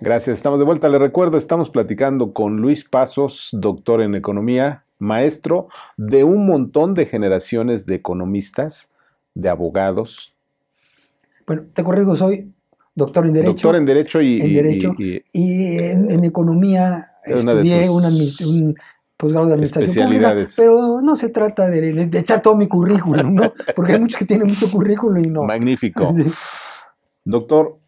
Gracias, estamos de vuelta. Les recuerdo, estamos platicando con Luis Pasos, doctor en economía, maestro de un montón de generaciones de economistas, de abogados. Bueno, te corrijo, soy doctor en Derecho. Doctor en Derecho y, en, y, Economía estudié un posgrado de Administración Pública, pero no se trata de, echar todo mi currículum, ¿no? Porque hay muchos que tienen mucho currículum y no. Magnífico. Doctor,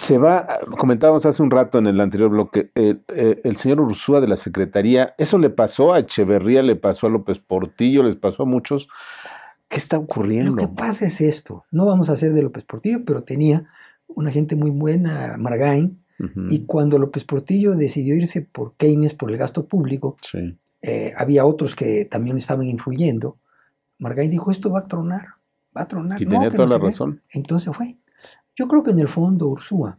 se va, comentábamos hace un rato en el anterior bloque, eh, eh, el, señor Ursúa de la Secretaría, eso le pasó a Echeverría, le pasó a López Portillo, les pasó a muchos. ¿Qué está ocurriendo? Lo que pasa es esto, no vamos a hacer de López Portillo, pero tenía una gente muy buena, Margain, y cuando López Portillo decidió irse por Keynes, por el gasto público, eh, había otros que también estaban influyendo, Margain dijo, esto va a tronar, va a tronar. Y tenía toda la razón. Entonces fue. Yo creo que en el fondo Ursúa,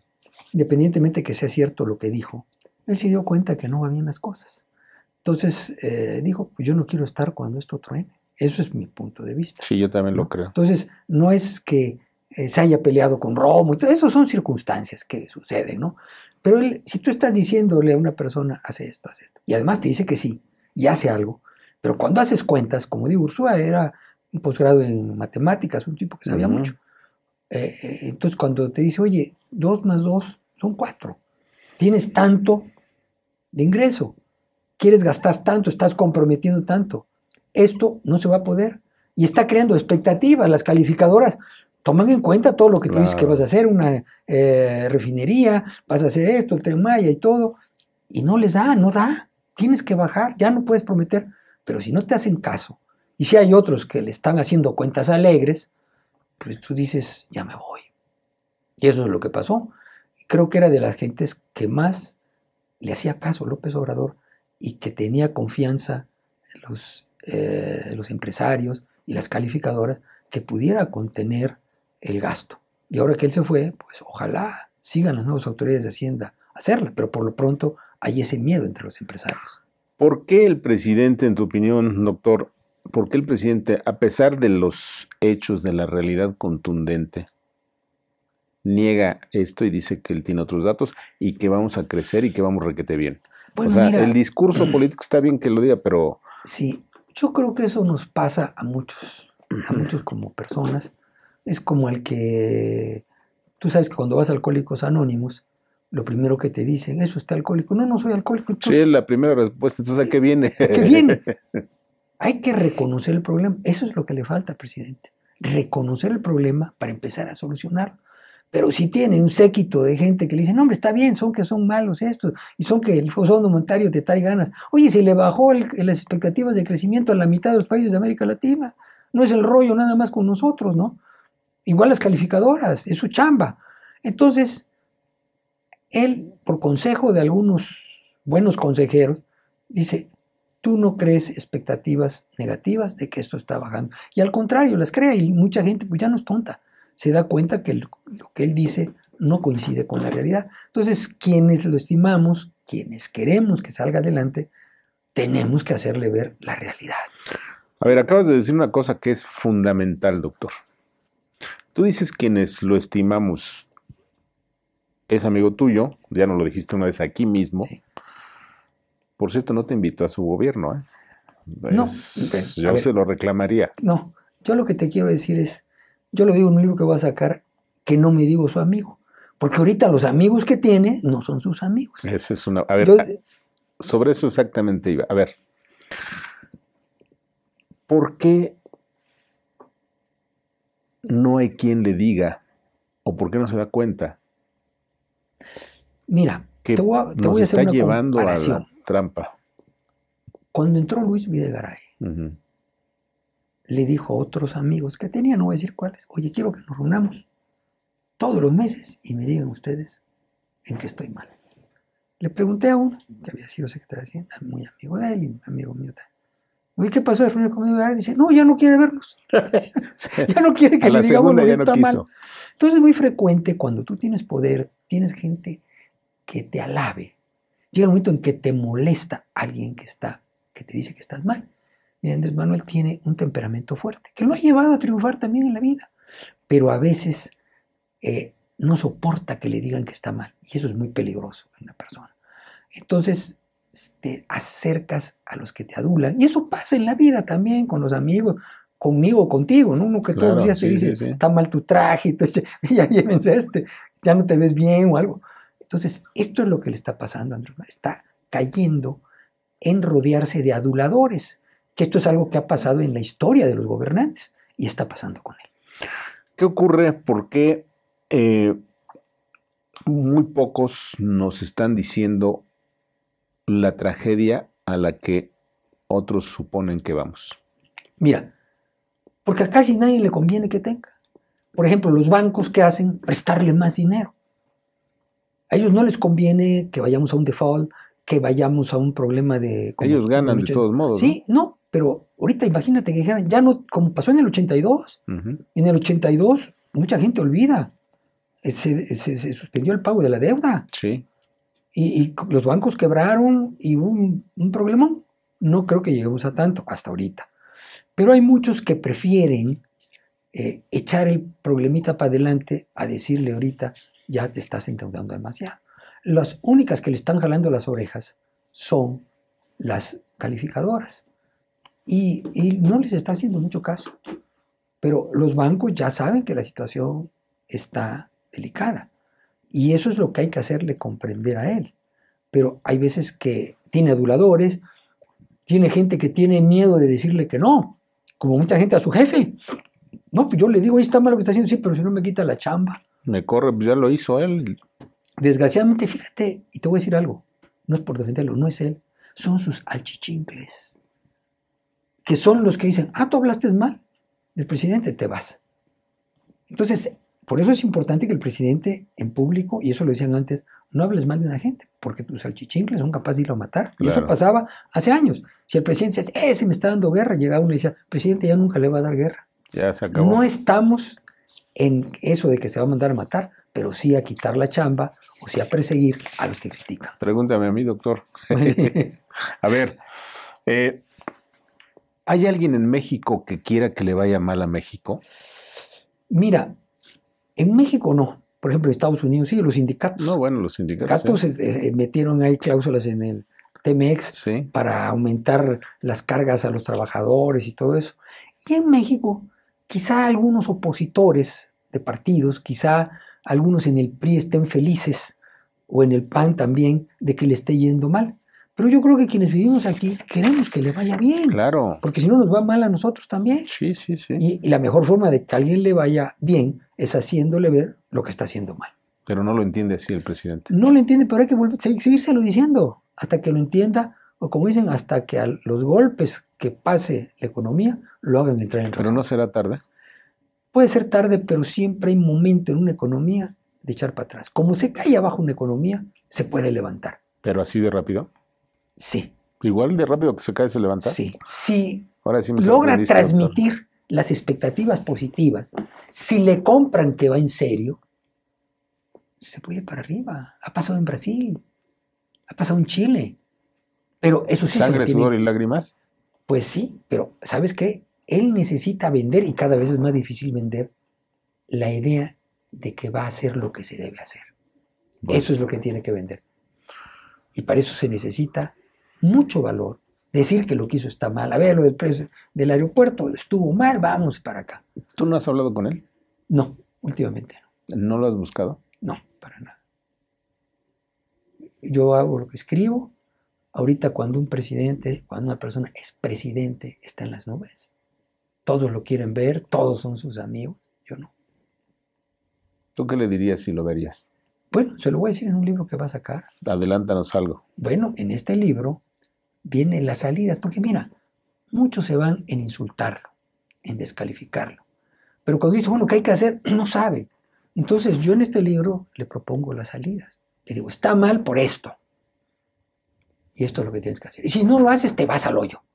independientemente que sea cierto lo que dijo, él se dio cuenta que no bien las cosas. Entonces eh, dijo, pues yo no quiero estar cuando esto truene. Eso es mi punto de vista. Sí, yo también lo creo. Entonces, no es que eh, se haya peleado con Romo, eso son circunstancias que suceden, ¿no? Pero él, si tú estás diciéndole a una persona, hace esto, hace esto, y además te dice que sí, y hace algo, pero cuando haces cuentas, como digo, Ursúa era un posgrado en matemáticas, un tipo que sabía mucho, eh, eh, entonces cuando te dice, oye, dos más dos son cuatro tienes tanto de ingreso, quieres gastar tanto, estás comprometiendo tanto, esto no se va a poder. Y está creando expectativas, las calificadoras toman en cuenta todo lo que tú dices que vas a hacer, una eh, refinería, vas a hacer esto, el tren y todo, y no les da, no da, tienes que bajar, ya no puedes prometer, pero si no te hacen caso, y si hay otros que le están haciendo cuentas alegres, pues tú dices, ya me voy. Y eso es lo que pasó. Creo que era de las gentes que más le hacía caso a López Obrador y que tenía confianza en los, eh, los empresarios y las calificadoras que pudiera contener el gasto. Y ahora que él se fue, pues ojalá sigan las nuevas autoridades de Hacienda a hacerla, pero por lo pronto hay ese miedo entre los empresarios. ¿Por qué el presidente, en tu opinión, doctor, ¿por qué el presidente, a pesar de los hechos, de la realidad contundente, niega esto y dice que él tiene otros datos y que vamos a crecer y que vamos requete bien? o sea, el discurso político está bien que lo diga, pero... Sí, yo creo que eso nos pasa a muchos, a muchos como personas. Es como el que... Tú sabes que cuando vas a Alcohólicos Anónimos, lo primero que te dicen, eso está alcohólico. No, no soy alcohólico. sí, es la primera respuesta. Entonces, ¿a qué viene? qué viene? Hay que reconocer el problema. Eso es lo que le falta presidente. Reconocer el problema para empezar a solucionarlo. Pero si tiene un séquito de gente que le dice, no, hombre, está bien, son que son malos estos, y son que el fondo monetario te trae ganas. Oye, si le bajó las expectativas de crecimiento a la mitad de los países de América Latina, no es el rollo nada más con nosotros, ¿no? Igual las calificadoras, es su chamba. Entonces, él, por consejo de algunos buenos consejeros, dice, tú no crees expectativas negativas de que esto está bajando. Y al contrario, las crea y mucha gente pues ya no es tonta. Se da cuenta que lo, que él dice no coincide con la realidad. Entonces, quienes lo estimamos, quienes queremos que salga adelante, tenemos que hacerle ver la realidad. A ver, acabas de decir una cosa que es fundamental, doctor. Tú dices quienes lo estimamos es amigo tuyo, ya nos lo dijiste una vez aquí mismo. Por cierto, no te invito a su gobierno. ¿eh? no, yo se lo reclamaría. No, yo lo que te quiero decir es, yo lo digo en un libro que voy a sacar, que no me digo su amigo. Porque ahorita los amigos que tiene no son sus amigos. es una. A ah, sobre eso exactamente iba. A ver. ¿Por qué no hay quien le diga? ¿O por qué no se da cuenta? Mira, que te voy hacer está llevando a la trampa. Cuando entró Luis Videgaray, le dijo a otros amigos que tenía, no voy a decir cuáles, oye, quiero que nos reunamos todos los meses y me digan ustedes en qué estoy mal. Le pregunté a uno, que había sido secretario de Hacienda, muy amigo de él y amigo mío también. Oye, ¿qué pasó de reunir conmigo? Videgaray? dice, no, ya no quiere vernos. ya no quiere que le digamos lo que está mal. Entonces es muy frecuente cuando tú tienes poder, tienes gente que te alabe. Llega el momento en que te molesta alguien que está, que te dice que estás mal. Miren, Manuel tiene un temperamento fuerte, que lo ha llevado a triunfar también en la vida, pero a veces eh, no soporta que le digan que está mal, y eso es muy peligroso en la persona. Entonces te acercas a los que te adulan, y eso pasa en la vida también, con los amigos, conmigo, contigo, ¿no? Uno que todos los días dice, está mal tu traje, ya llévense este, ya no te ves bien o algo. Entonces, esto es lo que le está pasando a Andrés Está cayendo en rodearse de aduladores, que esto es algo que ha pasado en la historia de los gobernantes y está pasando con él. ¿Qué ocurre? ¿Por qué eh, muy pocos nos están diciendo la tragedia a la que otros suponen que vamos? Mira, porque a casi nadie le conviene que tenga. Por ejemplo, los bancos que hacen prestarle más dinero. A ellos no les conviene que vayamos a un default, que vayamos a un problema de... ellos ganan de todos modos. Sí, no, pero ahorita imagínate que dijeran, ya no, como pasó en el 82, en el 82 mucha gente olvida, eh, se, se, suspendió el pago de la deuda. Sí. Y, los bancos quebraron y hubo un, problema. No creo que lleguemos a tanto hasta ahorita. Pero hay muchos que prefieren eh, echar el problemita para adelante a decirle ahorita, ya te estás endeudando demasiado. Las únicas que le están jalando las orejas son las calificadoras. Y, no les está haciendo mucho caso. Pero los bancos ya saben que la situación está delicada. Y eso es lo que hay que hacerle comprender a él. Pero hay veces que tiene aduladores, tiene gente que tiene miedo de decirle que no, como mucha gente a su jefe. No, pues yo le digo, ahí está mal lo que está haciendo, sí, pero si no me quita la chamba. Me corre, pues ya lo hizo él. Desgraciadamente, fíjate, y te voy a decir algo, no es por defenderlo, no es él, son sus alchichincles, que son los que dicen, ah, tú hablaste mal del presidente, te vas. Entonces, por eso es importante que el presidente en público, y eso lo decían antes, no hables mal de una gente, porque tus alchichincles son capaces de ir a matar. Y eso pasaba hace años. Si el presidente dice, eh, se me está dando guerra, llegaba uno y decía, presidente, ya nunca le va a dar guerra. Ya se acabó. No estamos en eso de que se va a mandar a matar, pero sí a quitar la chamba o sí a perseguir a los que critican. Pregúntame a mí, doctor. a ver, eh, ¿hay alguien en México que quiera que le vaya mal a México? Mira, en México no. Por ejemplo, en Estados Unidos sí, los sindicatos. No, bueno, los sindicatos. Eh, metieron ahí cláusulas en el TMEX para aumentar las cargas a los trabajadores y todo eso. Y en México, quizá algunos opositores de partidos, quizá algunos en el PRI estén felices o en el PAN también de que le esté yendo mal. Pero yo creo que quienes vivimos aquí queremos que le vaya bien. Claro. Porque si no nos va mal a nosotros también. Sí, sí, sí. Y, la mejor forma de que a alguien le vaya bien es haciéndole ver lo que está haciendo mal. Pero no lo entiende así el presidente. No lo entiende, pero hay que volver, diciendo hasta que lo entienda o como dicen, hasta que a los golpes que pase la economía lo hagan entrar en razón. Pero no será tarde. Puede ser tarde, pero siempre hay momento en una economía de echar para atrás. Como se cae abajo una economía, se puede levantar. ¿Pero así de rápido? Sí. ¿Igual de rápido que se cae se levanta? Sí. Si Ahora sí logra transmitir las expectativas positivas, si le compran que va en serio, se puede ir para arriba. Ha pasado en Brasil, ha pasado en Chile. Pero eso sí. ¿Sangre, sudor y lágrimas? Pues sí, pero ¿sabes qué? él necesita vender y cada vez es más difícil vender la idea de que va a hacer lo que se debe hacer. Pues eso es lo que tiene que vender. Y para eso se necesita mucho valor. Decir que lo que hizo está mal. A ver, lo del precio del aeropuerto estuvo mal, vamos para acá. ¿Tú no has hablado con él? No, últimamente no. ¿No lo has buscado? No, para nada. Yo hago lo que escribo. Ahorita cuando un presidente, cuando una persona es presidente, está en las nubes todos lo quieren ver, todos son sus amigos, yo no. ¿Tú qué le dirías si lo verías? Bueno, se lo voy a decir en un libro que va a sacar. Adelántanos algo. Bueno, en este libro vienen las salidas, porque mira, muchos se van en insultarlo, en descalificarlo. Pero cuando dice, bueno, ¿qué hay que hacer? No sabe. Entonces yo en este libro le propongo las salidas. Le digo, está mal por esto. Y esto es lo que tienes que hacer. Y si no lo haces, te vas al hoyo.